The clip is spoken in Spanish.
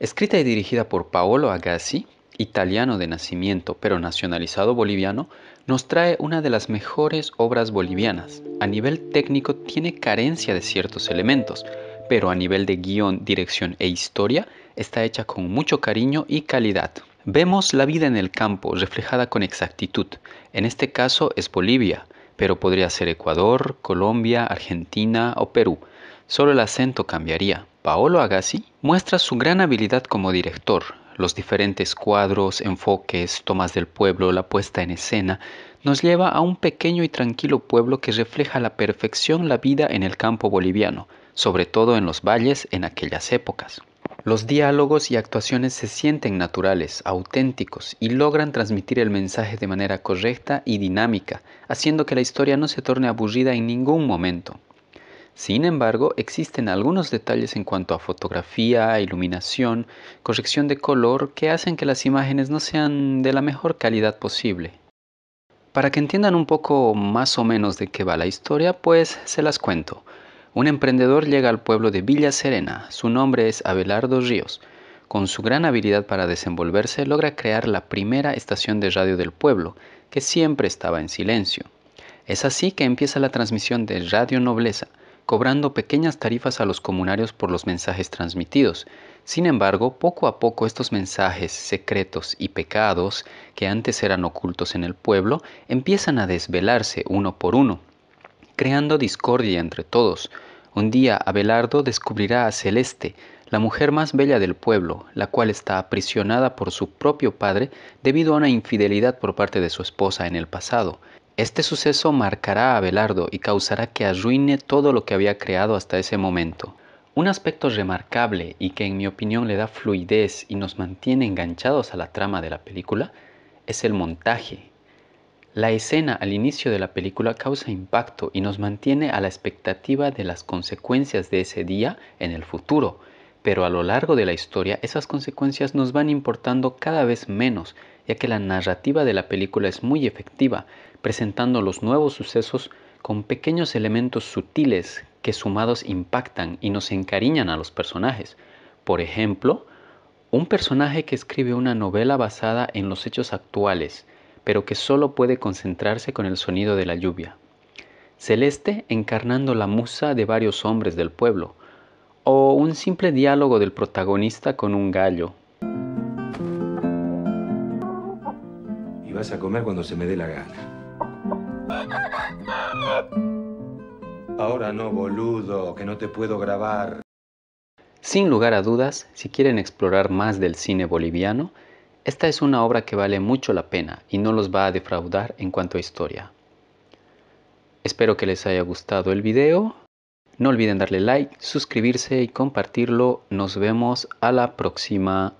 Escrita y dirigida por Paolo Agassi, italiano de nacimiento pero nacionalizado boliviano, nos trae una de las mejores obras bolivianas. A nivel técnico tiene carencia de ciertos elementos, pero a nivel de guión, dirección e historia está hecha con mucho cariño y calidad. Vemos la vida en el campo reflejada con exactitud. En este caso es Bolivia, pero podría ser Ecuador, Colombia, Argentina o Perú. Solo el acento cambiaría. Paolo Agassi muestra su gran habilidad como director. Los diferentes cuadros, enfoques, tomas del pueblo, la puesta en escena, nos lleva a un pequeño y tranquilo pueblo que refleja la perfección la vida en el campo boliviano, sobre todo en los valles en aquellas épocas. Los diálogos y actuaciones se sienten naturales, auténticos y logran transmitir el mensaje de manera correcta y dinámica, haciendo que la historia no se torne aburrida en ningún momento. Sin embargo, existen algunos detalles en cuanto a fotografía, iluminación, corrección de color que hacen que las imágenes no sean de la mejor calidad posible. Para que entiendan un poco más o menos de qué va la historia, pues se las cuento. Un emprendedor llega al pueblo de Villa Serena, su nombre es Abelardo Ríos. Con su gran habilidad para desenvolverse, logra crear la primera estación de radio del pueblo, que siempre estaba en silencio. Es así que empieza la transmisión de Radio Nobleza, cobrando pequeñas tarifas a los comunarios por los mensajes transmitidos. Sin embargo, poco a poco estos mensajes, secretos y pecados, que antes eran ocultos en el pueblo, empiezan a desvelarse uno por uno, creando discordia entre todos. Un día Abelardo descubrirá a Celeste, la mujer más bella del pueblo, la cual está aprisionada por su propio padre debido a una infidelidad por parte de su esposa en el pasado. Este suceso marcará a Abelardo y causará que arruine todo lo que había creado hasta ese momento. Un aspecto remarcable y que en mi opinión le da fluidez y nos mantiene enganchados a la trama de la película es el montaje. La escena al inicio de la película causa impacto y nos mantiene a la expectativa de las consecuencias de ese día en el futuro, pero a lo largo de la historia esas consecuencias nos van importando cada vez menos, ya que la narrativa de la película es muy efectiva, presentando los nuevos sucesos con pequeños elementos sutiles que sumados impactan y nos encariñan a los personajes. Por ejemplo, un personaje que escribe una novela basada en los hechos actuales, pero que solo puede concentrarse con el sonido de la lluvia. Celeste encarnando la musa de varios hombres del pueblo, o un simple diálogo del protagonista con un gallo. Y vas a comer cuando se me dé la gana. Ahora no, boludo, que no te puedo grabar. Sin lugar a dudas, si quieren explorar más del cine boliviano, esta es una obra que vale mucho la pena y no los va a defraudar en cuanto a historia. Espero que les haya gustado el video no olviden darle like, suscribirse y compartirlo. Nos vemos a la próxima.